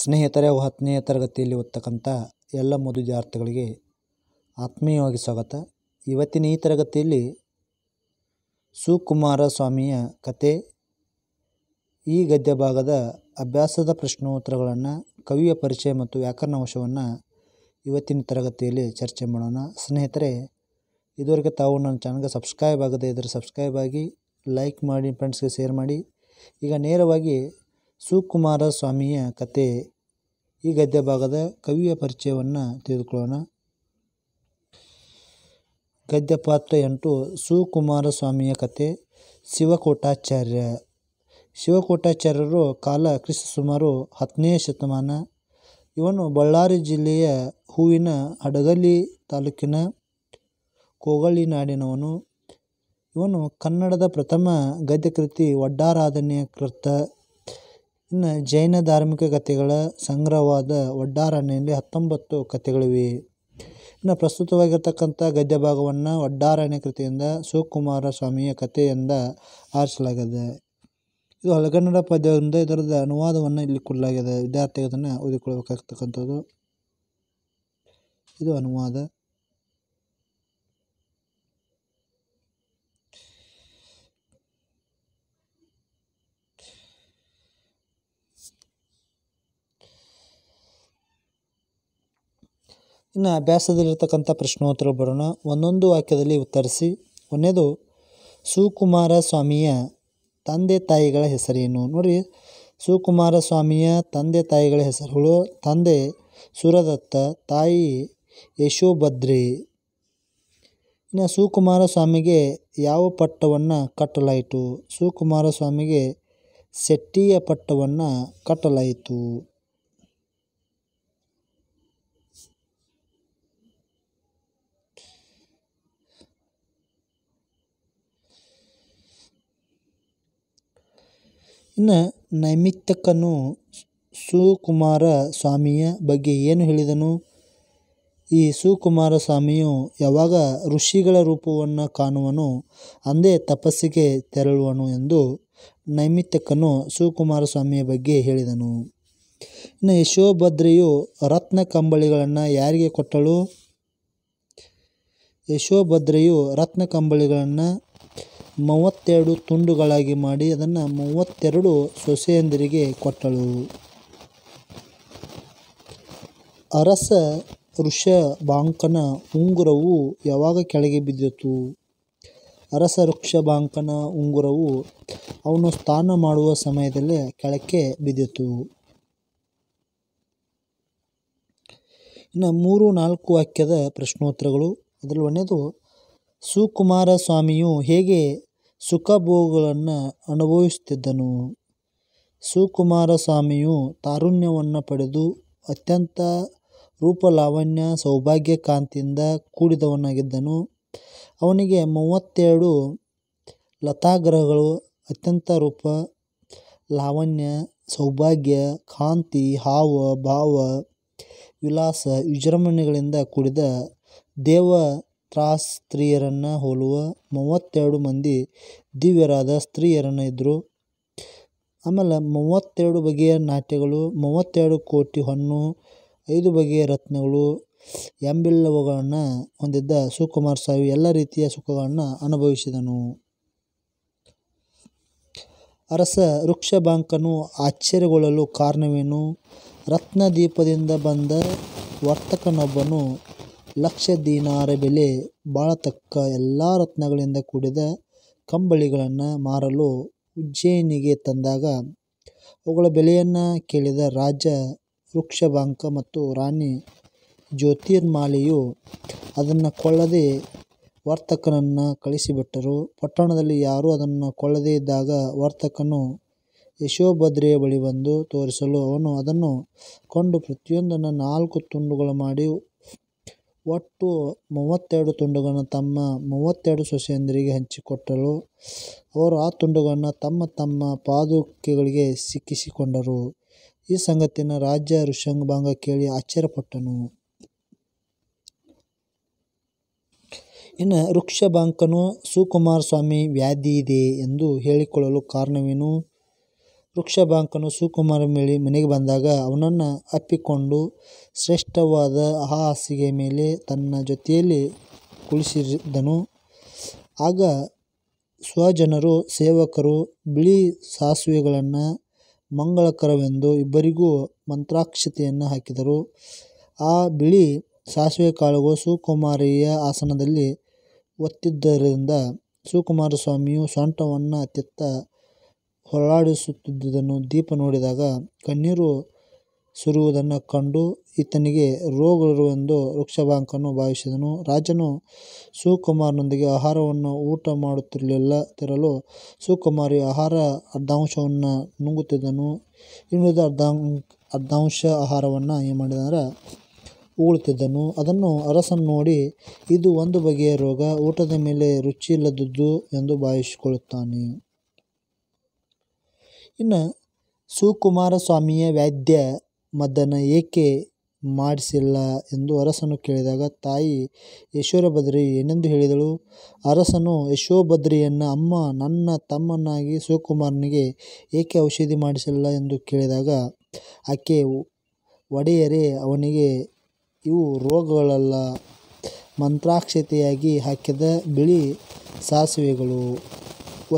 ಸ್ನೇಹಿತರೆ ಹತ್ತನೇ ತರಗತಿಯಲ್ಲಿ ಓದ್ತಕ್ಕಂಥ ಎಲ್ಲ ಮಧು ವಿದ್ಯಾರ್ಥಿಗಳಿಗೆ ಆತ್ಮೀಯವಾಗಿ ಸ್ವಾಗತ ಇವತ್ತಿನ ಈ ತರಗತಿಯಲ್ಲಿ ಸುಕುಮಾರ ಸ್ವಾಮಿಯ ಕತೆ ಈ ಗದ್ಯ ಭಾಗದ ಅಭ್ಯಾಸದ ಪ್ರಶ್ನೋತ್ತರಗಳನ್ನು ಕವಿಯ ಪರಿಚಯ ಮತ್ತು ವ್ಯಾಕರಣ ಅಂಶವನ್ನು ಇವತ್ತಿನ ತರಗತಿಯಲ್ಲಿ ಚರ್ಚೆ ಮಾಡೋಣ ಸ್ನೇಹಿತರೆ ಇದುವರೆಗೆ ತಾವು ನನ್ನ ಚಾನಲ್ಗೆ ಸಬ್ಸ್ಕ್ರೈಬ್ ಆಗದೆ ಇದ್ದರೆ ಸಬ್ಸ್ಕ್ರೈಬ್ ಆಗಿ ಲೈಕ್ ಮಾಡಿ ಫ್ರೆಂಡ್ಸ್ಗೆ ಶೇರ್ ಮಾಡಿ ಈಗ ನೇರವಾಗಿ ಸುಕುಮಾರ ಸ್ವಾಮಿಯ ಕತೆ ಈ ಗದ್ಯ ಭಾಗದ ಕವಿಯ ಪರಿಚಯವನ್ನು ತಿಳಿದುಕೊಳ್ಳೋಣ ಗದ್ಯ ಪಾತ್ರ ಎಂಟು ಸುಕುಮಾರ ಸ್ವಾಮಿಯ ಕತೆ ಶಿವಕೋಟಾಚಾರ್ಯ ಶಿವಕೋಟಾಚಾರ್ಯರು ಕಾಲ ಕ್ರಿಸ್ತ ಸುಮಾರು ಹತ್ತನೇ ಶತಮಾನ ಇವನು ಬಳ್ಳಾರಿ ಜಿಲ್ಲೆಯ ಹೂವಿನ ಹಡಗಲಿ ತಾಲೂಕಿನ ಕೋಗಳಿ ನಾಡಿನವನು ಇವನು ಕನ್ನಡದ ಪ್ರಥಮ ಗದ್ಯಕೃತಿ ಒಡ್ಡಾರಾಧನೆಯ ಕೃತ ಇನ್ನು ಜೈನ ಧಾರ್ಮಿಕ ಕಥೆಗಳ ಸಂಗ್ರಹವಾದ ಒಡ್ಡಾರಣ್ಯಲ್ಲಿ ಹತ್ತೊಂಬತ್ತು ಕಥೆಗಳಿವೆ ಇನ್ನು ಪ್ರಸ್ತುತವಾಗಿರ್ತಕ್ಕಂಥ ಗದ್ಯ ಭಾಗವನ್ನು ಒಡ್ಡಾರಣ್ಯ ಕೃತಿಯಿಂದ ಶಿವಕುಮಾರ ಸ್ವಾಮಿಯ ಕಥೆಯಿಂದ ಆರಿಸಲಾಗಿದೆ ಇದು ಹಲಗನ್ನಡ ಪದ್ಯದಿಂದ ಇದರದ ಅನುವಾದವನ್ನು ಇಲ್ಲಿ ಕೊಡಲಾಗಿದೆ ವಿದ್ಯಾರ್ಥಿಗಳನ್ನು ಓದಿಕೊಳ್ಬೇಕಾಗ್ತಕ್ಕಂಥದ್ದು ಇದು ಅನುವಾದ ಇನ್ನು ಅಭ್ಯಾಸದಲ್ಲಿರ್ತಕ್ಕಂಥ ಪ್ರಶ್ನೋತ್ತರ ಬರೋಣ ಒಂದೊಂದು ವಾಕ್ಯದಲ್ಲಿ ಉತ್ತರಿಸಿ ಒಂದೇದು ಸುಕುಮಾರ ಸ್ವಾಮಿಯ ತಂದೆ ತಾಯಿಗಳ ಹೆಸರೇನು ನೋಡಿ ಸುಕುಮಾರ ಸ್ವಾಮಿಯ ತಂದೆ ತಾಯಿಗಳ ಹೆಸರುಗಳು ತಂದೆ ಸುರದತ್ತ ತಾಯಿ ಯಶೋಭದ್ರಿ ಇನ್ನು ಸುಕುಮಾರ ಸ್ವಾಮಿಗೆ ಯಾವ ಪಟ್ಟವನ್ನು ಕಟ್ಟಲಾಯಿತು ಸುಕುಮಾರ ಸ್ವಾಮಿಗೆ ಶೆಟ್ಟಿಯ ಪಟ್ಟವನ್ನು ಕಟ್ಟಲಾಯಿತು ಇನ್ನು ನೈಮಿತ್ತಕನು ಸುಕುಮಾರ ಸ್ವಾಮಿಯ ಬಗ್ಗೆ ಏನು ಹೇಳಿದನು? ಈ ಸುಕುಮಾರ ಸ್ವಾಮಿಯು ಯಾವಾಗ ಋಷಿಗಳ ರೂಪವನ್ನು ಕಾಣುವನು ಅಂದೇ ತಪಸ್ಸಿಗೆ ತೆರಳುವನು ಎಂದು ನೈಮಿತ್ತಕನು ಸುಕುಮಾರ ಸ್ವಾಮಿಯ ಬಗ್ಗೆ ಹೇಳಿದನು. ಇನ್ನು ಯಶೋಭದ್ರೆಯು ರತ್ನ ಕಂಬಳಿಗಳನ್ನು ಯಾರಿಗೆ ಕೊಟ್ಟಳು? ಯಶೋಭದ್ರೆಯು ರತ್ನ ಕಂಬಳಿಗಳನ್ನು ಮೂವತ್ತೆರಡು ತುಂಡುಗಳಾಗಿ ಮಾಡಿ ಅದನ್ನು ಮೂವತ್ತೆರಡು ಸೊಸೆಯಂದಿರಿಗೆ ಕೊಟ್ಟಳು ಅರಸ ಋಷ ಬಾಂಕನ ಉಂಗುರವು ಯಾವಾಗ ಕೆಳಗೆ ಬಿದ್ದಿತು ಅರಸ ವೃಕ್ಷ ಬಾಂಕನ ಉಂಗುರವು ಅವನು ಸ್ನಾನ ಮಾಡುವ ಸಮಯದಲ್ಲೇ ಕೆಳಕ್ಕೆ ಬಿದ್ದಿತು ಇನ್ನು ಮೂರು ನಾಲ್ಕು ವಾಕ್ಯದ ಪ್ರಶ್ನೋತ್ತರಗಳು ಅದರಲ್ಲಿ ಒಂದೇದು ಸುಕುಮಾರ ಸ್ವಾಮಿಯು ಹೇಗೆ ಸುಖಭೋಗಗಳನ್ನು ಅನುಭವಿಸುತ್ತಿದ್ದನು ಸುಕುಮಾರ ಸ್ವಾಮಿಯು ತಾರುಣ್ಯವನ್ನು ಪಡೆದು ಅತ್ಯಂತ ರೂಪ ಲಾವಣ್ಯ ಸೌಭಾಗ್ಯ ಕಾಂತಿಯಿಂದ ಕೂಡಿದವನಾಗಿದ್ದನು ಅವನಿಗೆ ಮೂವತ್ತೆರಡು ಲತಾಗ್ರಹಗಳು ಅತ್ಯಂತ ರೂಪ ಲಾವಣ್ಯ ಸೌಭಾಗ್ಯ ಕಾಂತಿ ಹಾವ ಭಾವ ವಿಲಾಸ ವಿಜೃಂಭಣೆಗಳಿಂದ ಕೂಡಿದ ದೇವ ತ್ರಾಸ್ ಸ್ತ್ರೀಯರನ್ನು ಹೋಲುವ ಮೂವತ್ತೆರಡು ಮಂದಿ ದಿವ್ಯರಾದ ಸ್ತ್ರೀಯರನ್ನ ಇದ್ದರು ಆಮೇಲೆ ಮೂವತ್ತೆರಡು ಬಗೆಯ ನಾಟ್ಯಗಳು ಮೂವತ್ತೆರಡು ಕೋಟಿ ಹೊನ್ನು ಐದು ಬಗೆಯ ರತ್ನಗಳು ಎಂಬಿಲ್ಲವುಗಳನ್ನು ಹೊಂದಿದ್ದ ಶಿವಕುಮಾರ್ ಸಾವಿ ಎಲ್ಲ ರೀತಿಯ ಸುಖಗಳನ್ನು ಅನುಭವಿಸಿದನು ಅರಸ ವೃಕ್ಷಬಾಂಕನು ಆಶ್ಚರ್ಯಗೊಳ್ಳಲು ಕಾರಣವೇನು ರತ್ನದೀಪದಿಂದ ಬಂದ ವರ್ತಕನೊಬ್ಬನು ಲಕ್ಷ ದಿನಾರ ಬೆಲೆ ಬಾಳತಕ್ಕ ಎಲ್ಲ ರತ್ನಗಳಿಂದ ಕೂಡಿದ ಕಂಬಳಿಗಳನ್ನು ಮಾರಲು ಉಜ್ಜಯಿನಿಗೆ ತಂದಾಗ ಅವುಗಳ ಬೆಲೆಯನ್ನು ಕೇಳಿದ ರಾಜ ವೃಕ್ಷಭಾಂಕ ಮತ್ತು ರಾಣಿ ಜ್ಯೋತಿರ್ಮಾಲೆಯು ಅದನ್ನು ಕೊಳ್ಳದೆ ವರ್ತಕನನ್ನು ಕಳಿಸಿಬಿಟ್ಟರು. ಪಟ್ಟಣದಲ್ಲಿ ಯಾರೂ ಅದನ್ನು ಕೊಳ್ಳದೇ ಇದ್ದಾಗ ವರ್ತಕನು ಯಶೋಭದ್ರೆಯ ಬಳಿ ಬಂದು ತೋರಿಸಲು ಅವನು ಅದನ್ನು ಕೊಂಡು ಪ್ರತಿಯೊಂದನ್ನು ನಾಲ್ಕು ತುಂಡುಗಳು ಮಾಡಿ ಒಟ್ಟು ಮೂವತ್ತೆರಡು ತುಂಡುಗಳನ್ನು ತಮ್ಮ ಮೂವತ್ತೆರಡು ಸೊಸೆಯಂದಿರಿಗೆ ಹಂಚಿಕೊಟ್ಟರು ಅವರು ಆ ತುಂಡುಗಳನ್ನು ತಮ್ಮ ತಮ್ಮ ಪಾದುಕೆಗಳಿಗೆ ಸಿಕ್ಕಿಸಿಕೊಂಡರು ಈ ಸಂಗತಿಯನ್ನು ರಾಜ್ಯ ಋಷಂಗಭಾಂಗ ಕೇಳಿ ಆಶ್ಚರ್ಯಪಟ್ಟನು ಇನ್ನು ವೃಕ್ಷಬಾಂಕನು ಸುಕುಮಾರ ಸ್ವಾಮಿ ವ್ಯಾಧಿ ಇದೆ ಎಂದು ಹೇಳಿಕೊಳ್ಳಲು ಕಾರಣವೇನು ವೃಕ್ಷಬಾಂಕನು ಸುಕುಮಾರ ಮೇಳಿ ಮನೆಗೆ ಬಂದಾಗ ಅವನನ್ನು ಅಪ್ಪಿಕೊಂಡು ಶ್ರೇಷ್ಠವಾದ ಆ ಹಾಸಿಗೆ ಮೇಲೆ ತನ್ನ ಜೊತೆಯಲ್ಲಿ ಕುಳಿಸಿದನು ಆಗ ಸ್ವಜನರು ಸೇವಕರು ಬಿಳಿ ಸಾಸುವೆಗಳನ್ನು ಮಂಗಳಕರವೆಂದು ಇಬ್ಬರಿಗೂ ಮಂತ್ರಾಕ್ಷತೆಯನ್ನು ಹಾಕಿದರು ಆ ಬಿಳಿ ಸಾಸಿವೆ ಕಾಳುಗಳು ಸುಕುಮಾರಿಯ ಆಸನದಲ್ಲಿ ಒತ್ತಿದ್ದರಿಂದ ಸುಕುಮಾರ ಸ್ವಾಮಿಯು ಸೊಂಟವನ್ನು ಅತ್ತಿತ್ತ ಹೊರಳಾಡಿಸುತ್ತಿದ್ದುದನ್ನು ದೀಪ ನೋಡಿದಾಗ ಕಣ್ಣೀರು ಸುರುವುದನ್ನು ಕಂಡು ಈತನಿಗೆ ಎಂದು ವೃಕ್ಷಬಾಂಕನ್ನು ಭಾವಿಸಿದನು. ರಾಜನು ಸುಕುಮಾರನೊಂದಿಗೆ ಆಹಾರವನ್ನು ಊಟ ಮಾಡುತ್ತಿರಲಿಲ್ಲ ತಿರಲು ಸುಕುಮಾರಿ ಆಹಾರ ಅರ್ಧಾಂಶವನ್ನು ನುಂಗುತ್ತಿದ್ದನು, ಇನ್ನುಳಿದ ಅರ್ಧಾಂಶ ಆಹಾರವನ್ನು ಏನು ಉಗುಳುತ್ತಿದ್ದನು. ಅದನ್ನು ಅರಸನ್ನು ನೋಡಿ, ಇದು ಒಂದು ಬಗೆಯ ರೋಗ, ಊಟದ ಮೇಲೆ ರುಚಿ ಇಲ್ಲದದ್ದು ಎಂದು ಭಾವಿಸಿಕೊಳ್ಳುತ್ತಾನೆ. ಇನ್ನು ಸುಕುಮಾರ ಸ್ವಾಮಿಯ ವ್ಯಾದ್ಯ ಮದ್ದನ್ನು ಏಕೆ ಮಾಡಿಸಿಲ್ಲ ಎಂದು ಅರಸನು ಕೇಳಿದಾಗ ತಾಯಿ ಯಶೋರಭದ್ರಿ ಏನೆಂದು ಹೇಳಿದಳು ಅರಸನು ಯಶೋಭದ್ರಿಯನ್ನು ಅಮ್ಮ ನನ್ನ ತಮ್ಮನಾಗಿ ಶಿವಕುಮಾರನಿಗೆ ಏಕೆ ಔಷಧಿ ಮಾಡಿಸಿಲ್ಲ ಎಂದು ಕೇಳಿದಾಗ ಆಕೆ ಒಡೆಯರೇ ಅವನಿಗೆ ಇವು ರೋಗಗಳಲ್ಲ ಮಂತ್ರಾಕ್ಷತೆಯಾಗಿ ಹಾಕಿದ ಬಿಳಿ ಸಾಸಿವೆಗಳು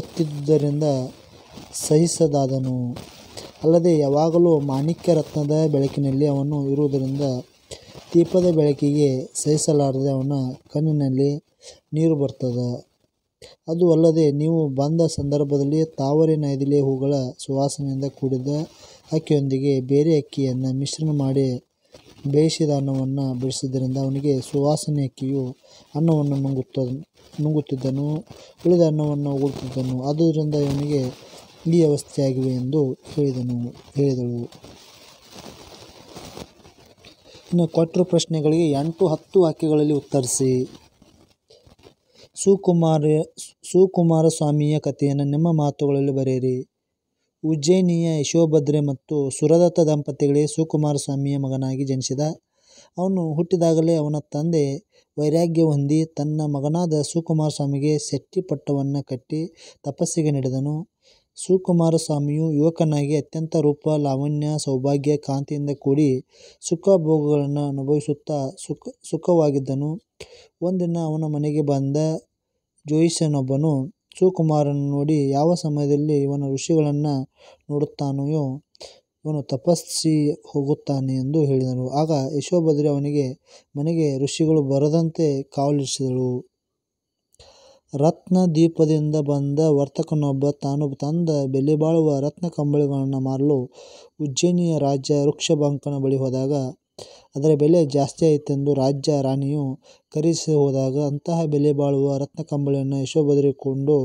ಒತ್ತಿದ್ದರಿಂದ ಸಹಿಸದಾದನು ಅಲ್ಲದೆ ಯಾವಾಗಲೂ ಮಾಣಿಕ್ಯ ರತ್ನದ ಬೆಳಕಿನಲ್ಲಿ ಅವನು ಇರುವುದರಿಂದ ದೀಪದ ಬೆಳಕಿಗೆ ಸಹಿಸಲಾರದೆ ಅವನ ಕಣ್ಣಿನಲ್ಲಿ ನೀರು ಬರ್ತದೆ ಅದು ಅಲ್ಲದೆ ನೀವು ಬಂದ ಸಂದರ್ಭದಲ್ಲಿ ತಾವರೆ ನೈದಿಲೆ ಹೂಗಳ ಸುವಾಸನೆಯಿಂದ ಕೂಡಿದ ಅಕ್ಕಿಯೊಂದಿಗೆ ಬೇರೆ ಅಕ್ಕಿಯನ್ನು ಮಿಶ್ರಣ ಮಾಡಿ ಬೇಯಿಸಿದ ಅನ್ನವನ್ನು ಬಿಡಿಸಿದ್ದರಿಂದ ಅವನಿಗೆ ಸುವಾಸನೆ ಅಕ್ಕಿಯು ಅನ್ನವನ್ನು ನುಂಗುತ್ತ ನುಂಗುತ್ತಿದ್ದನು ಉಳಿದ ಅನ್ನವನ್ನು ಉಗುಳುತ್ತಿದ್ದನು ಆದ್ದರಿಂದ ಇವನಿಗೆ ಈ ವ್ಯವಸ್ಥೆಯಾಗಿವೆ ಎಂದು ಹೇಳಿದನು ಹೇಳಿದಳು ಇನ್ನು ಕೊಟ್ಟರು ಪ್ರಶ್ನೆಗಳಿಗೆ ಎಂಟು ಹತ್ತು ವಾಕ್ಯಗಳಲ್ಲಿ ಉತ್ತರಿಸಿ ಸುಕುಮಾರ ಸುಕುಮಾರ ಸ್ವಾಮಿಯ ಕಥೆಯನ್ನು ನಿಮ್ಮ ಮಾತುಗಳಲ್ಲಿ ಬರೆಯಿರಿ ಉಜ್ಜಯಿನಿಯ ಯಶೋಭದ್ರೆ ಮತ್ತು ಸುರದತ್ತ ದಂಪತಿಗಳೇ ಸುಕುಮಾರ ಸ್ವಾಮಿಯ ಮಗನಾಗಿ ಜನಿಸಿದ ಅವನು ಹುಟ್ಟಿದಾಗಲೇ ಅವನ ತಂದೆ ವೈರಾಗ್ಯ ಹೊಂದಿ ತನ್ನ ಮಗನಾದ ಸುಕುಮಾರ ಸ್ವಾಮಿಗೆ ಶೆಟ್ಟಿ ಪಟ್ಟವನ್ನು ಕಟ್ಟಿ ತಪಸ್ಸಿಗೆ ನಡೆದನು ಸ್ವಾಮಿಯು ಯುವಕನಾಗಿ ಅತ್ಯಂತ ರೂಪ, ಲಾವಣ್ಯ, ಸೌಭಾಗ್ಯ, ಕಾಂತಿಯಿಂದ ಕೂಡಿ ಸುಖ ಭೋಗಗಳನ್ನು ಅನುಭವಿಸುತ್ತಾ ಸುಖ ಸುಖವಾಗಿದ್ದನು. ಒಂದಿನ ಅವನ ಮನೆಗೆ ಬಂದ ಜೋಯಿಸನೊಬ್ಬನು ಸುಕುಮಾರನ್ನು ನೋಡಿ, ಯಾವ ಸಮಯದಲ್ಲಿ ಇವನ ಋಷಿಗಳನ್ನು ನೋಡುತ್ತಾನೆಯೋ ಇವನು ತಪಸ್ಸಿ ಹೋಗುತ್ತಾನೆ ಎಂದು ಹೇಳಿದನು. ಆಗ ಯಶೋಭದ್ರಿ ಅವನಿಗೆ ಮನೆಗೆ ಋಷಿಗಳು ಬರದಂತೆ ಕಾವಲಿರಿಸಿದಳು. ರತ್ನದ್ವೀಪದಿಂದ ಬಂದ ವರ್ತಕನೊಬ್ಬ ತಾನು ತಂದ ಬೆಲೆಬಾಳುವ ರತ್ನ ಕಂಬಳಿಗಳನ್ನು ಮಾರಲು ಉಜ್ಜಯಿನಿಯ ರಾಜ ವೃಕ್ಷಬಂಕನ ಬಳಿ ಹೋದಾಗ ಅದರ ಬೆಲೆ ಜಾಸ್ತಿ ಆಯಿತೆಂದು ರಾಜ್ಯ ರಾಣಿಯು ಖರೀದಿಸಿ ಹೋದಾಗ ಅಂತಹ ಬೆಲೆ ಬಾಳುವ ರತ್ನ ಕಂಬಳಿಯನ್ನು ಯಶೋಭದ್ರೆಕೊಂಡು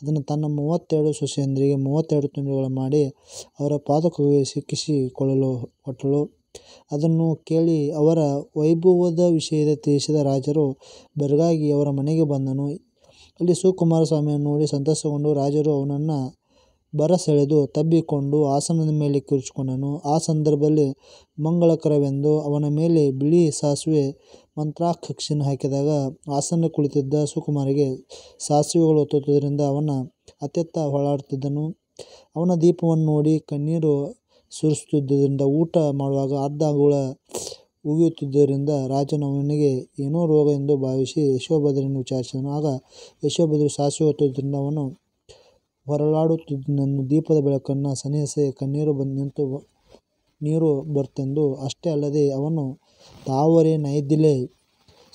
ಅದನ್ನು ತನ್ನ ಮೂವತ್ತೆರಡು ಸೊಸೆಯಂದರಿಗೆ ಮೂವತ್ತೆರಡು ತುಂಡುಗಳು ಮಾಡಿ ಅವರ ಪಾದಗಳಿಗೆ ಸಿಕ್ಕಿಸಿಕೊಳ್ಳಲು ಕೊಟ್ಟಳು. ಅದನ್ನು ಕೇಳಿ ಅವರ ವೈಭವದ ವಿಷಯದ ತಿಳಿಸಿದ ರಾಜರು ಬೆರಗಾಗಿ ಅವರ ಮನೆಗೆ ಬಂದನು. ಅಲ್ಲಿ ಶಿವಕುಮಾರ ಸ್ವಾಮಿಯನ್ನು ನೋಡಿ ಸಂತಸಗೊಂಡು ರಾಜರು ಅವನನ್ನು ಬರಸೆಳೆದು ತಬ್ಬಿಕೊಂಡು ಆಸನದ ಮೇಲೆ ಕೂರಿಸಿಕೊಂಡನು ಆ ಸಂದರ್ಭದಲ್ಲಿ ಮಂಗಳಕರವೆಂದು ಅವನ ಮೇಲೆ ಬಿಳಿ ಸಾಸುವೆ ಮಂತ್ರಾಕ್ಷಕ್ಷಿನ ಹಾಕಿದಾಗ ಆಸನ ಕುಳಿತಿದ್ದ ಸುಕುಮಾರಿಗೆ ಸಾಸುವೆಗಳು ಒತ್ತುವುದರಿಂದ ಅವನ ಅತ್ಯತ್ತ ಹೊಳಾಡುತ್ತಿದ್ದನು ಅವನ ದೀಪವನ್ನು ನೋಡಿ ಕಣ್ಣೀರು ಸುರಿಸುತ್ತಿದ್ದರಿಂದ ಊಟ ಮಾಡುವಾಗ ಅರ್ಧ ಅಂಗುಳ ಉಗಿಯುತ್ತಿದ್ದುದರಿಂದ ರಾಜನು ಅವನಿಗೆ ಏನೋ ರೋಗ ಎಂದು ಭಾವಿಸಿ ಯಶೋಭದ್ರನ್ನು ವಿಚಾರಿಸಿದನು. ಆಗ ಯಶೋಭದ್ರ ಸಾಸಿವೆ ಹೊತ್ತಿದ್ದುದರಿಂದ ಅವನು ಹೊರಳಾಡುತ್ತಿದ್ದನನ್ನು ದೀಪದ ಬೆಳಕನ್ನು ಸನಿಹಸೆ ಕಣ್ಣೀರು ನೀರು ಬರುತ್ತೆಂದು ಅಷ್ಟೇ ಅಲ್ಲದೆ ಅವನು ತಾವರೆ ನೈದಿಲೆ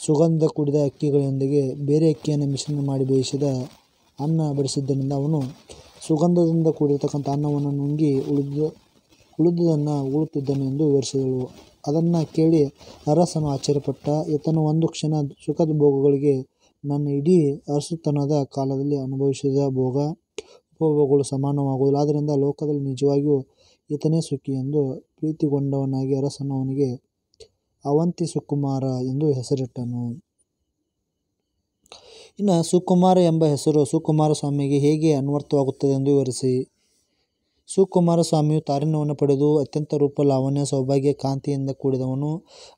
ಸುಗಂಧ ಕೂಡಿದ ಅಕ್ಕಿಗಳೊಂದಿಗೆ ಬೇರೆ ಅಕ್ಕಿಯನ್ನು ಮಿಶ್ರಣ ಮಾಡಿ ಬೇಯಿಸಿದ ಅನ್ನ ಬಡಿಸಿದ್ದರಿಂದ ಅವನು ಸುಗಂಧದಿಂದ ಕೂಡಿರತಕ್ಕಂಥ ಅನ್ನವನ್ನು ನುಂಗಿ ಉಳಿದುದನ್ನು ಉಳುತ್ತಿದ್ದನು ಎಂದು ವಿವರಿಸಿದಳು. ಅದನ್ನು ಕೇಳಿ ಅರಸನು ಆಶ್ಚರ್ಯಪಟ್ಟ ಈತನು ಒಂದು ಕ್ಷಣ ಸುಖದ ಭೋಗಗಳಿಗೆ ನನ್ನ ಇಡೀ ಅರಸುತನದ ಕಾಲದಲ್ಲಿ ಅನುಭವಿಸಿದ ಭೋಗ ಉಪಭೋಗಗಳು ಸಮಾನವಾಗುವುದಿಲ್ಲ ಆದ್ದರಿಂದ ಲೋಕದಲ್ಲಿ ನಿಜವಾಗಿಯೂ ಈತನೇ ಸುಖಿ ಎಂದು ಪ್ರೀತಿಗೊಂಡವನಾಗಿ ಅರಸನು ಅವನಿಗೆ ಅವಂತಿ ಸುಕುಮಾರ ಎಂದು ಹೆಸರಿಟ್ಟನು ಇನ್ನು ಸುಕುಮಾರ ಎಂಬ ಹೆಸರು ಸುಕುಮಾರ ಸ್ವಾಮಿಗೆ ಹೇಗೆ ಅನ್ವರ್ಥವಾಗುತ್ತದೆ ಎಂದು ವಿವರಿಸಿ ಸುಕುಮಾರಸ್ವಾಮಿಯು ಸ್ವಾಮಿಯು ತಾರಿಣವನ್ನು ಪಡೆದು ಅತ್ಯಂತ ರೂಪ ಲಾವಣ್ಯ ಸೌಭಾಗ್ಯ ಕಾಂತಿಯಿಂದ ಕೂಡಿದವನು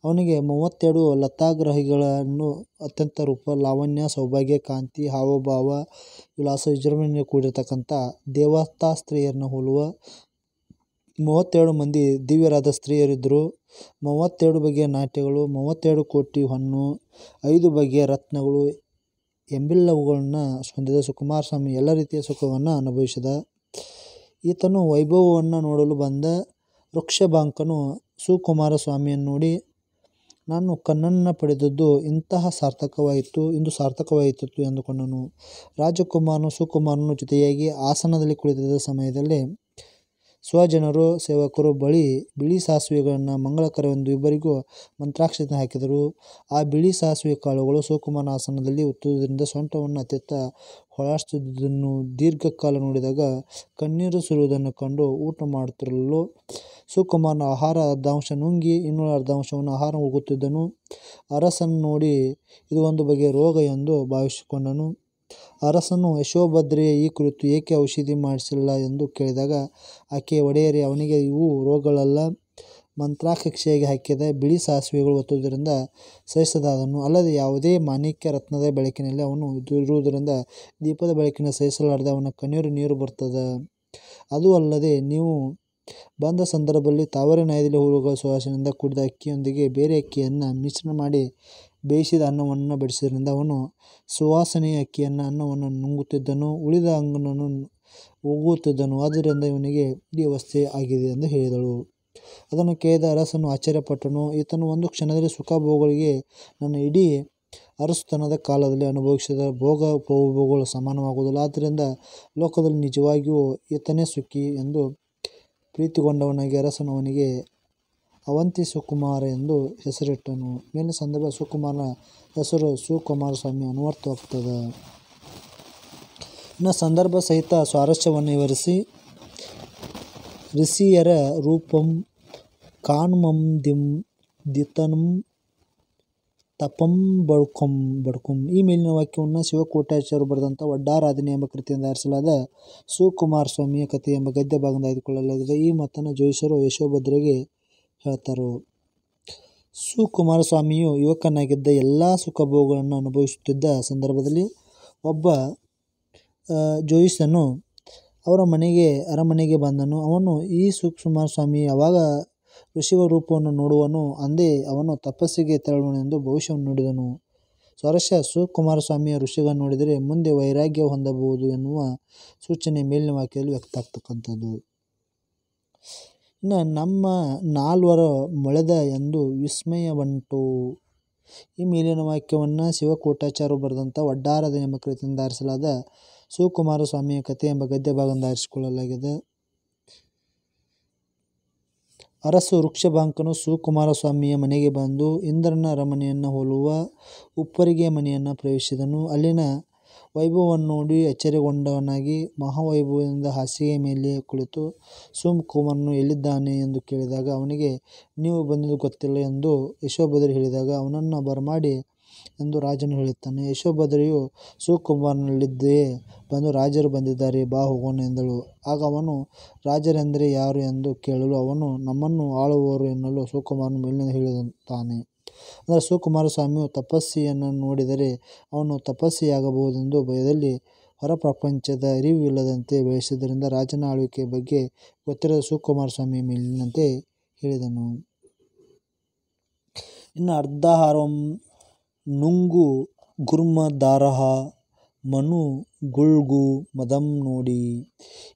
ಅವನಿಗೆ ಮೂವತ್ತೆರಡು ಲತಾಗ್ರಹಿಗಳನ್ನು ಅತ್ಯಂತ ರೂಪ ಲಾವಣ್ಯ ಸೌಭಾಗ್ಯ ಕಾಂತಿ ಹಾವಭಾವ ವಿಲಾಸ ವಿಜೃಂಭಣೆಯಿಂದ ಕೂಡಿರತಕ್ಕಂಥ ದೇವತಾ ಸ್ತ್ರೀಯರನ್ನು ಹೋಲುವ ಮೂವತ್ತೆರಡು ಮಂದಿ ದಿವ್ಯರಾದ ಸ್ತ್ರೀಯರಿದ್ದರು ಮೂವತ್ತೆರಡು ಬಗೆಯ ನಾಟ್ಯಗಳು ಮೂವತ್ತೆರಡು ಕೋಟಿ ಹಣ್ಣು ಐದು ಬಗೆಯ ರತ್ನಗಳು ಎಂಬೆಲ್ಲವುಗಳನ್ನು ಹೊಂದಿದ ಸುಕುಮಾರ ಸ್ವಾಮಿ ಎಲ್ಲ ರೀತಿಯ ಸುಖವನ್ನು ಅನುಭವಿಸಿದ ಈತನು ವೈಭವವನ್ನು ನೋಡಲು ಬಂದ ವೃಕ್ಷಭಾಂಕನು ಸುಕುಮಾರ ಸ್ವಾಮಿಯನ್ನು ನೋಡಿ ನಾನು ಕಣ್ಣನ್ನು ಪಡೆದದ್ದು ಇಂತಹ ಸಾರ್ಥಕವಾಯಿತು ಇಂದು ಸಾರ್ಥಕವಾಯಿತು ಎಂದುಕೊಂಡನು ರಾಜಕುಮಾರನು ಸುಕುಮಾರನು ಜೊತೆಯಾಗಿ ಆಸನದಲ್ಲಿ ಕುಳಿತಿದ್ದ ಸಮಯದಲ್ಲಿ ಸ್ವಜನರು ಸೇವಕರು ಬಳಿ ಬಿಳಿ ಸಾಸಿವೆಗಳನ್ನು ಮಂಗಳಕರವೆಂದು ಇಬ್ಬರಿಗೂ ಮಂತ್ರಾಕ್ಷತೆ ಹಾಕಿದರು. ಆ ಬಿಳಿ ಸಾಸಿವೆ ಕಾಳುಗಳು ಸುಕುಮಾರ ಆಸನದಲ್ಲಿ ಉತ್ತುವುದರಿಂದ ಸೊಂಟವನ್ನು ಅತ್ತಿತ್ತ ಹೊಳಸ್ತಿದ್ದುದನ್ನು ದೀರ್ಘಕಾಲ ನೋಡಿದಾಗ ಕಣ್ಣೀರು ಸುರುವುದನ್ನು ಕಂಡು ಊಟ ಮಾಡುತ್ತಿರಲು ಶಿವಕುಮಾರನು ಆಹಾರ ಅರ್ಧಾಂಶ ನುಂಗಿ ಇನ್ನೂರ ಅರ್ಧಾಂಶವನ್ನು ಆಹಾರ ಹೋಗುತ್ತಿದ್ದನು ಅರಸನ್ನು ನೋಡಿ ಇದು ಒಂದು ಬಗೆಯ ರೋಗ ಎಂದು ಭಾವಿಸಿಕೊಂಡನು. ಅರಸನು ಯಶೋಭದ್ರೆಯ ಈ ಕುರಿತು ಏಕೆ ಔಷಧಿ ಮಾಡಿಸಿಲ್ಲ ಎಂದು ಕೇಳಿದಾಗ ಆಕೆ ಒಡೆಯರಿ ಅವನಿಗೆ ಇವು ರೋಗಗಳಲ್ಲ, ಮಂತ್ರಾಕ್ಷತೆಗೆ ಹಾಕಿದ ಬಿಳಿ ಸಾಸಿವೆಗಳು ಒತ್ತುವುದರಿಂದ ಸಹಿಸದಾದನು, ಅಲ್ಲದೆ ಯಾವುದೇ ಮಾಣಿಕ್ಯ ರತ್ನದ ಬೆಳಕಿನಲ್ಲಿ ಅವನು ಇರುವುದರಿಂದ ದೀಪದ ಬೆಳಕಿನ ಸಹಿಸಲಾರದೆ ಅವನ ಕಣ್ಣೀರು ನೀರು ಬರ್ತದ ಅದು ಅಲ್ಲದೆ ನೀವು ಬಂದ ಸಂದರ್ಭದಲ್ಲಿ ತಾವರೆ ನಾಯ್ದಿಲೆ ಹೂವುಗಳ ಸುವಾಸನೆಯಿಂದ ಕೂಡಿದ ಅಕ್ಕಿಯೊಂದಿಗೆ ಬೇರೆ ಅಕ್ಕಿಯನ್ನು ಮಿಶ್ರಣ ಮಾಡಿ ಬೇಯಿಸಿದ ಅನ್ನವನ್ನು ಬಡಿಸಿದ್ದರಿಂದ ಅವನು ಸುವಾಸನೆಯ ಅಕ್ಕಿಯನ್ನು ಅನ್ನವನ್ನು ನುಂಗುತ್ತಿದ್ದನು ಉಳಿದ ಅಂಗನನ್ನು ಒಗ್ಗುತ್ತಿದ್ದನು ಆದ್ದರಿಂದ ಇವನಿಗೆ ಈ ಅವಸ್ಥೆ ಆಗಿದೆ ಎಂದು ಹೇಳಿದಳು ಅದನ್ನು ಕೇಳಿದ ಅರಸನು ಆಶ್ಚರ್ಯಪಟ್ಟನು ಈತನು ಒಂದು ಕ್ಷಣದಲ್ಲಿ ಸುಖ ಭೋಗಗಳಿಗೆ ನನ್ನ ಇಡೀ ಅರಸುತನದ ಕಾಲದಲ್ಲಿ ಅನುಭವಿಸಿದ ಭೋಗ ಉಪಭೋಗಗಳು ಸಮಾನವಾಗುವುದಿಲ್ಲ ಆದ್ದರಿಂದ ಲೋಕದಲ್ಲಿ ನಿಜವಾಗಿಯೂ ಈತನೇ ಸುಖಿ ಎಂದು ಪ್ರೀತಿಗೊಂಡವನಾಗಿ ಅರಸನು ಅವನಿಗೆ ಅವಂತಿ ಸುಕುಮಾರ ಎಂದು ಹೆಸರಿಟ್ಟನು ಮೇಲಿನ ಸಂದರ್ಭ ಸುಕುಮಾರನ ಹೆಸರು ಸುಕುಮಾರ ಸ್ವಾಮಿ ಇನ್ನು ಸಂದರ್ಭ ಸಹಿತ ಸ್ವಾರಸ್ಯವನ್ನು ವಿವರಿಸಿ ಋಷಿಯರ ರೂಪಂ ಕಾಣ್ಮಂ ದಿಂ ದಿತನಂ ತಪಂ ಬಡ್ಕೊಂ ಬಡ್ಕೊಂ ಈ ಮೇಲಿನ ವಾಕ್ಯವನ್ನು ಶಿವಕೋಟಾಚಾರ್ಯರು ಬರೆದಂಥ ಒಡ್ಡಾರಾಧನೆ ಎಂಬ ಕೃತಿಯಿಂದ ಆರಿಸಲಾದ ಸುಕುಮಾರ ಸ್ವಾಮಿಯ ಕಥೆ ಎಂಬ ಗದ್ಯ ಭಾಗದಿಂದ ಆಯ್ದುಕೊಳ್ಳಲಾಗಿದೆ ಈ ಮತನ ಜೋಯಿಸರು ಯಶೋಭದ್ರೆಗೆ ಹೇಳ್ತರು ಸುಕುಮಾರಸ್ವಾಮಿಯು ಯುವಕನಾಗಿದ್ದ ಎಲ್ಲ ಸುಖಭೋಗಗಳನ್ನು ಅನುಭವಿಸುತ್ತಿದ್ದ ಸಂದರ್ಭದಲ್ಲಿ ಒಬ್ಬ ಜೋಯಿಸನು ಅವರ ಮನೆಗೆ ಅರಮನೆಗೆ ಬಂದನು ಅವನು ಈ ಸುಕುಮಾರಸ್ವಾಮಿ ಯಾವಾಗ ಋಷಿವ ರೂಪವನ್ನು ನೋಡುವನು ಅಂದೇ ಅವನು ತಪಸ್ಸಿಗೆ ತೆರಳುವನೆಂದು ಭವಿಷ್ಯವನ್ನು ನೋಡಿದನು ಸ್ವರಶ ಸುಕುಮಾರಸ್ವಾಮಿಯ ಋಷಿಗ ನೋಡಿದರೆ ಮುಂದೆ ವೈರಾಗ್ಯ ಹೊಂದಬಹುದು ಎನ್ನುವ ಸೂಚನೆ ಮೇಲಿನ ವಾಕ್ಯದಲ್ಲಿ ವ್ಯಕ್ತ ಆಗ್ತಕ್ಕಂಥದ್ದು ಇನ್ನು ನಮ್ಮ ನಾಲ್ವರು ಮೊಳೆದ ಎಂದು ವಿಸ್ಮಯವಂಟು ಈ ಮೇಲಿನ ವಾಕ್ಯವನ್ನು ಶಿವಕೋಟಾಚಾರ್ಯ ಬರೆದಂಥ ಒಡ್ಡಾರದ ಎಂಬ ಕೃತಿಯಿಂದ ಆರಿಸಲಾದ ಶಿವಕುಮಾರ ಸ್ವಾಮಿಯ ಕಥೆ ಎಂಬ ಗದ್ಯ ಭಾಗದಿಂದ ಆರಿಸಿಕೊಳ್ಳಲಾಗಿದೆ ಅರಸು ವೃಕ್ಷಭಾಂಕನು ಶಿವಕುಮಾರ ಸ್ವಾಮಿಯ ಮನೆಗೆ ಬಂದು ಇಂದ್ರನ ಅರಮನೆಯನ್ನು ಹೋಲುವ ಉಪ್ಪರಿಗೆ ಮನೆಯನ್ನು ಪ್ರವೇಶಿಸಿದನು ಅಲ್ಲಿನ ವೈಭವವನ್ನು ನೋಡಿ ಅಚ್ಚರಿಗೊಂಡವನಾಗಿ ಮಹಾವೈಭವದಿಂದ ಹಾಸಿಗೆಯ ಮೇಲೆ ಕುಳಿತು ಕುಮಾರ್ನು ಎಲ್ಲಿದ್ದಾನೆ ಎಂದು ಕೇಳಿದಾಗ ಅವನಿಗೆ ನೀವು ಬಂದಿದ್ದು ಗೊತ್ತಿಲ್ಲ ಎಂದು ಯಶೋಭದ್ರಿ ಹೇಳಿದಾಗ ಅವನನ್ನು ಬರಮಾಡಿ ಎಂದು ರಾಜನು ಹೇಳುತ್ತಾನೆ ಯಶೋಭದ್ರಿಯು ಸೋಮಕೂಮನಲ್ಲಿಯೇ ಬಂದು ರಾಜರು ಬಂದಿದ್ದಾರೆ ಬಾ ಹೋಗೋಣ ಎಂದಳು ಆಗ ಅವನು ರಾಜರೆಂದರೆ ಯಾರು ಎಂದು ಕೇಳಲು ಅವನು ನಮ್ಮನ್ನು ಆಳುವವರು ಎನ್ನಲು ಸೋಮಕೂಮನು ಮೇಲಿನಿಂದ ಹೇಳುತ್ತಾನೆ ಅಂದರೆ ಶಿವಕುಮಾರಸ್ವಾಮಿಯು ತಪಸ್ಸಿಯನ್ನು ನೋಡಿದರೆ ಅವನು ತಪಸ್ಸಿಯಾಗಬಹುದೆಂದು ಭಯದಲ್ಲಿ ಹೊರಪ್ರಪಂಚದ ಇಲ್ಲದಂತೆ ಬೆಳೆಸಿದ್ದರಿಂದ ರಾಜನ ಆಳ್ವಿಕೆ ಬಗ್ಗೆ ಗೊತ್ತಿರದ ಶಿವಕುಮಾರಸ್ವಾಮಿ ಮೇಲಿನಂತೆ ಹೇಳಿದನು. ಇನ್ನು ಅರ್ಧಹಾರಂ ನುಂಗು ಗುರ್ಮ ದಾರಹ ಮನು ಗುಳ್ಗು ಮದಂ ನೋಡಿ.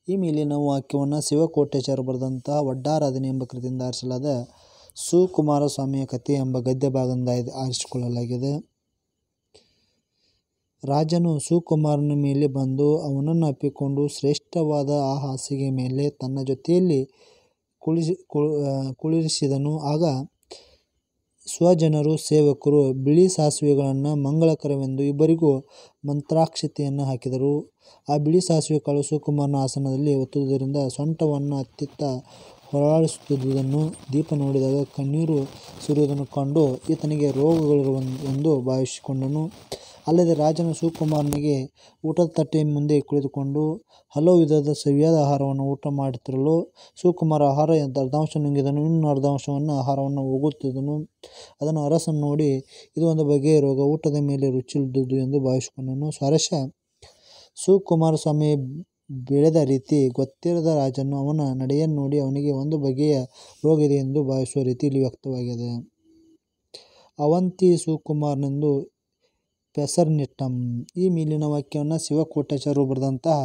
ಈ ಮೇಲಿನ ವಾಕ್ಯವನ್ನು ಶಿವಕೋಟೇಶ್ವರ ಬರೆದಂತಹ ವಡ್ಡಾರಾಧನೆ ಎಂಬ ಕೃತಿಯಿಂದ ಆರಿಸಲಾದ ಸುಕುಮಾರ ಸ್ವಾಮಿಯ ಕಥೆ ಎಂಬ ಗದ್ಯ ಭಾಗದಿಂದ ಆರಿಸಿಕೊಳ್ಳಲಾಗಿದೆ ರಾಜನು ಸುಕುಮಾರನ ಮೇಲೆ ಬಂದು ಅವನನ್ನು ಅಪ್ಪಿಕೊಂಡು ಶ್ರೇಷ್ಠವಾದ ಆ ಹಾಸಿಗೆ ಮೇಲೆ ತನ್ನ ಜೊತೆಯಲ್ಲಿ ಕುಳಿಸಿ ಕುಳಿರಿಸಿದನು ಆಗ ಸ್ವಜನರು ಸೇವಕರು ಬಿಳಿ ಸಾಸಿವೆಗಳನ್ನು ಮಂಗಳಕರವೆಂದು ಇಬ್ಬರಿಗೂ ಮಂತ್ರಾಕ್ಷತೆಯನ್ನು ಹಾಕಿದರು ಆ ಬಿಳಿ ಸಾಸಿವೆ ಕಾಳು ಸುಕುಮಾರನ ಆಸನದಲ್ಲಿ ಒತ್ತುವುದರಿಂದ ಸೊಂಟವನ್ನು ಅತ್ತಿತ್ತ ಹೊರಡಿಸುತ್ತಿದ್ದುದನ್ನೂ ದೀಪ ನೋಡಿದಾಗ ಕಣ್ಣೀರು ಸುರಿಯುವುದನ್ನು ಕಂಡು ಈತನಿಗೆ ಎಂದು ಭಾವಿಸಿಕೊಂಡನು. ಅಲ್ಲದೆ ರಾಜನು ಶಿವಕುಮಾರನಿಗೆ ಊಟದ ತಟ್ಟೆಯ ಮುಂದೆ ಕುಳಿತುಕೊಂಡು ಹಲವು ವಿಧದ ಸವಿಯಾದ ಆಹಾರವನ್ನು ಊಟ ಮಾಡುತ್ತಿರಲು ಶಿವಕುಮಾರ ಆಹಾರದ ಅರ್ಧಾಂಶ ನುಂಗಿದನು, ಇನ್ನೂ ಅರ್ಧಾಂಶವನ್ನು ಆಹಾರವನ್ನು ಹೋಗುತ್ತಿದ್ದನು ಅದನ್ನು ಅರಸನ್ನು ನೋಡಿ, ಇದು ಒಂದು ಬಗೆಯ ರೋಗ, ಊಟದ ಮೇಲೆ ರುಚಿಯಿಲ್ಲದುದು ಎಂದು ಭಾವಿಸಿಕೊಂಡನು. ಸ್ವರಶ ಶಿವಕುಮಾರ ಸ್ವಾಮಿ ಬೆಳೆದ ರೀತಿ ಗೊತ್ತಿರದ ರಾಜನು ಅವನ ನಡೆಯನ್ನು ನೋಡಿ ಅವನಿಗೆ ಒಂದು ಬಗೆಯ ರೋಗ ಇದೆ ಎಂದು ಭಾವಿಸುವ ರೀತಿ ಇಲ್ಲಿ ವ್ಯಕ್ತವಾಗಿದೆ. ಅವಂತಿ ಸುಕುಮಾರನೆಂದು ಪೆಸರ್ನಿಟ್ಟಂ ಈ ಮೇಲಿನ ವಾಕ್ಯವನ್ನು ಶಿವಕೋಟಾಚಾರ್ಯರು ಬರೆದಂತಹ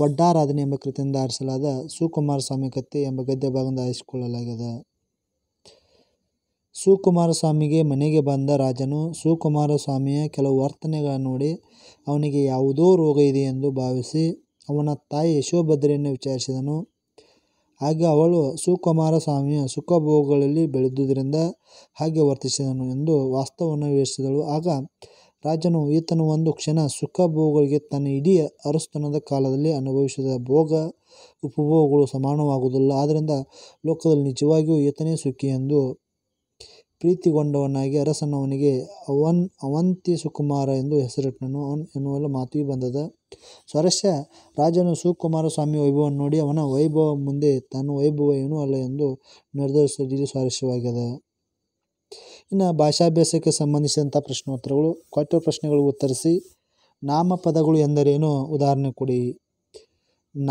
ವಡ್ಡಾರಾಧನೆ ಎಂಬ ಕೃತಿಯಿಂದ ಆರಿಸಲಾದ ಸುಕುಮಾರ ಕಥೆ ಎಂಬ ಗದ್ಯ ಭಾಗದಿಂದ ಆರಿಸಿಕೊಳ್ಳಲಾಗಿದೆ. ಸುಕುಮಾರ ಸ್ವಾಮಿಗೆ ಮನೆಗೆ ಬಂದ ರಾಜನು ಸುಕುಮಾರ ಸ್ವಾಮಿಯ ಕೆಲವು ವರ್ತನೆಗಳನ್ನು ನೋಡಿ ಅವನಿಗೆ ಯಾವುದೋ ರೋಗ ಇದೆ ಎಂದು ಭಾವಿಸಿ ಅವನ ತಾಯಿ ಯಶೋಭದ್ರೆಯನ್ನು ವಿಚಾರಿಸಿದನು ಆಗ ಅವಳು ಸುಕುಮಾರ ಸ್ವಾಮಿಯ ಸುಖಭೋಗಗಳಲ್ಲಿ ಬೆಳೆದುದರಿಂದ ಹಾಗೆ ವರ್ತಿಸಿದನು ಎಂದು ವಾಸ್ತವವನ್ನು ವಿವರಿಸಿದಳು ಆಗ ರಾಜನು ಈತನು ಒಂದು ಕ್ಷಣ ಸುಖಭೋಗಗಳಿಗೆ ತನ್ನ ಇಡೀ ಅರಸ್ತನದ ಕಾಲದಲ್ಲಿ ಅನುಭವಿಸಿದ ಭೋಗ ಉಪಭೋಗಗಳು ಸಮಾನವಾಗುವುದಿಲ್ಲ ಆದ್ದರಿಂದ ಲೋಕದಲ್ಲಿ ನಿಜವಾಗಿಯೂ ಈತನೇ ಸುಖಿ ಎಂದು ಪ್ರೀತಿಗೊಂಡವನಾಗಿ ಅರಸನವನಿಗೆ ಅವನ್ ಅವಂತಿ ಸುಕುಮಾರ ಎಂದು ಹೆಸರಿಟ್ಟನು ಅವನ್ ಎನ್ನುವ ಮಾತು ಬಂದದ ಸ್ವರಸ್ಯ ರಾಜನು ಸುಕುಮಾರ ಸ್ವಾಮಿ ವೈಭವವನ್ನು ನೋಡಿ ಅವನ ವೈಭವ ಮುಂದೆ ತಾನು ವೈಭವ ಏನೂ ಅಲ್ಲ ಎಂದು ನಿರ್ಧರಿಸುವುದು ಸ್ವಾರಸ್ಯವಾಗಿದೆ ಇನ್ನು ಭಾಷಾಭ್ಯಾಸಕ್ಕೆ ಸಂಬಂಧಿಸಿದಂಥ ಪ್ರಶ್ನೋತ್ತರಗಳು ಕೊಟ್ಟಿರುವ ಪ್ರಶ್ನೆಗಳು ಉತ್ತರಿಸಿ ನಾಮಪದಗಳು ಎಂದರೇನು ಉದಾಹರಣೆ ಕೊಡಿ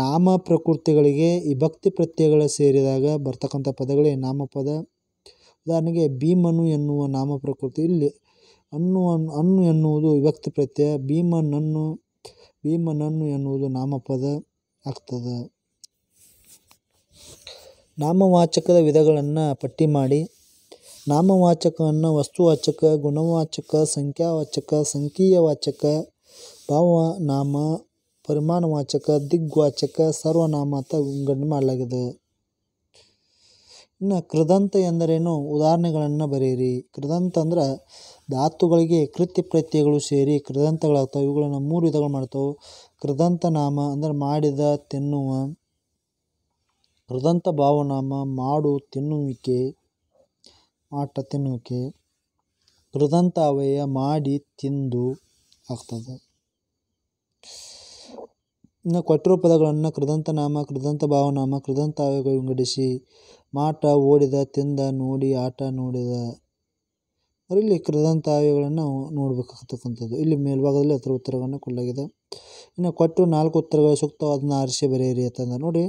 ನಾಮ ಪ್ರಕೃತಿಗಳಿಗೆ ವಿಭಕ್ತಿ ಭಕ್ತಿ ಪ್ರತ್ಯಯಗಳು ಸೇರಿದಾಗ ಬರ್ತಕ್ಕಂಥ ಪದಗಳೇ ನಾಮಪದ ಉದಾಹರಣೆಗೆ ಭೀಮನು ಎನ್ನುವ ನಾಮಪ್ರಕೃತಿಯಲ್ಲಿ ಅನ್ನು ಅನ್ ಅನ್ನು ಎನ್ನುವುದು ವಿಭಕ್ತಿ ಪ್ರತ್ಯಯ ಭೀಮನನ್ನು ಭೀಮನನ್ನು ಎನ್ನುವುದು ನಾಮಪದ ಆಗ್ತದೆ ನಾಮವಾಚಕದ ವಿಧಗಳನ್ನು ಪಟ್ಟಿ ಮಾಡಿ ನಾಮವಾಚಕವನ್ನು ವಸ್ತುವಾಚಕ ಗುಣವಾಚಕ ಸಂಖ್ಯಾವಾಚಕ ಸಂಕೀಯವಾಚಕ ಭಾವನಾಮ ಪರಿಮಾಣವಾಚಕ ದಿಗ್ವಾಚಕ ಸರ್ವನಾಮ ಅಂತ ವಿಂಗಡಣೆ ಮಾಡಲಾಗಿದೆ ಇನ್ನು ಕೃದಂತ ಎಂದರೇನು ಉದಾಹರಣೆಗಳನ್ನು ಬರೆಯಿರಿ ಕೃದಂತ ಅಂದ್ರೆ ಧಾತುಗಳಿಗೆ ಕೃತ್ಯ ಪ್ರತ್ಯಯಗಳು ಸೇರಿ ಕೃದಂತಗಳಾಗ್ತವೆ ಇವುಗಳನ್ನು ಮೂರು ವಿಧಗಳು ಮಾಡ್ತವೆ ಕೃದಂತ ನಾಮ ಅಂದ್ರೆ ಮಾಡಿದ ತಿನ್ನುವ ಕೃದಂತ ಭಾವನಾಮ ಮಾಡು ತಿನ್ನುವಿಕೆ ಮಾಟ ತಿನ್ನುವಿಕೆ ಕೃದಂತ ಅವಯ ಮಾಡಿ ತಿಂದು ಆಗ್ತದೆ ಇನ್ನು ಕೊಟ್ಟಿರುವ ಪದಗಳನ್ನು ನಾಮ ಕೃದಂತನಾಮ ಭಾವನಾಮ ಕೃದಂತ ವಿಂಗಡಿಸಿ ಮಾಟ ಓಡಿದ ತಿಂದ ನೋಡಿ ಆಟ ನೋಡಿದ ಇಲ್ಲಿ ಕೃದಂತಾವ್ಯಗಳನ್ನು ನೋಡಬೇಕಾಗ್ತಕ್ಕಂಥದ್ದು ಇಲ್ಲಿ ಮೇಲ್ಭಾಗದಲ್ಲಿ ಅದರ ಉತ್ತರಗಳನ್ನು ಕೊಡಲಾಗಿದೆ ಇನ್ನು ಕೊಟ್ಟು ನಾಲ್ಕು ಉತ್ತರಗಳು ಸೂಕ್ತವಾದನ್ನ ಆರಿಸಿ ಬರೆಯಿರಿ ಅಂತಂದ ನೋಡಿ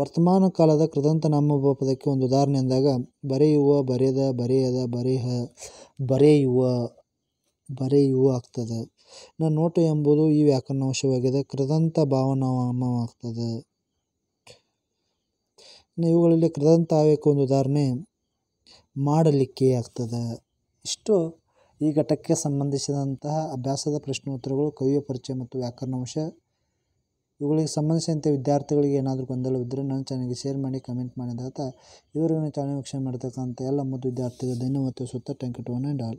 ವರ್ತಮಾನ ಕಾಲದ ಕೃದಂತ ನಾಮ ಪದಕ್ಕೆ ಒಂದು ಉದಾಹರಣೆ ಅಂದಾಗ ಬರೆಯುವ ಬರೆದ ಬರೆಯದ ಬರೆಹ ಬರೆಯುವ ಬರೆಯುವ ಆಗ್ತದ ನಾ ನೋಟು ಎಂಬುದು ಈ ವ್ಯಾಕರಣಾಂಶವಾಗಿದೆ ಕೃದಂತ ಭಾವನಾಮವಾಗ್ತದ ಇನ್ನು ಇವುಗಳಲ್ಲಿ ಕೃದಂತ ಆಗಬೇಕು ಒಂದು ಉದಾಹರಣೆ ಮಾಡಲಿಕ್ಕೆ ಆಗ್ತದೆ ಇಷ್ಟು ಈ ಘಟಕಕ್ಕೆ ಸಂಬಂಧಿಸಿದಂತಹ ಅಭ್ಯಾಸದ ಪ್ರಶ್ನೋತ್ತರಗಳು ಕವಿಯ ಪರಿಚಯ ಮತ್ತು ವ್ಯಾಕರಣಾಂಶ ಇವುಗಳಿಗೆ ಸಂಬಂಧಿಸಿದಂತೆ ವಿದ್ಯಾರ್ಥಿಗಳಿಗೆ ಏನಾದರೂ ಇದ್ದರೆ ನನ್ನ ಚಾನಲ್ಗೆ ಶೇರ್ ಮಾಡಿ ಕಮೆಂಟ್ ಮಾಡಿದಾತ ಇವರಿಗೂ ಚಾನಲ್ ವೀಕ್ಷಣೆ ಮಾಡ್ತಕ್ಕಂಥ ಎಲ್ಲ ಮತ್ತು ವಿದ್ಯಾರ್ಥಿಗಳು ಧನ್ಯವಾದ ಸುತ್ತ ಟ್ಯಾಂಕ್ ಒನ್ ಆ್ಯಂಡ್ ಆಲ್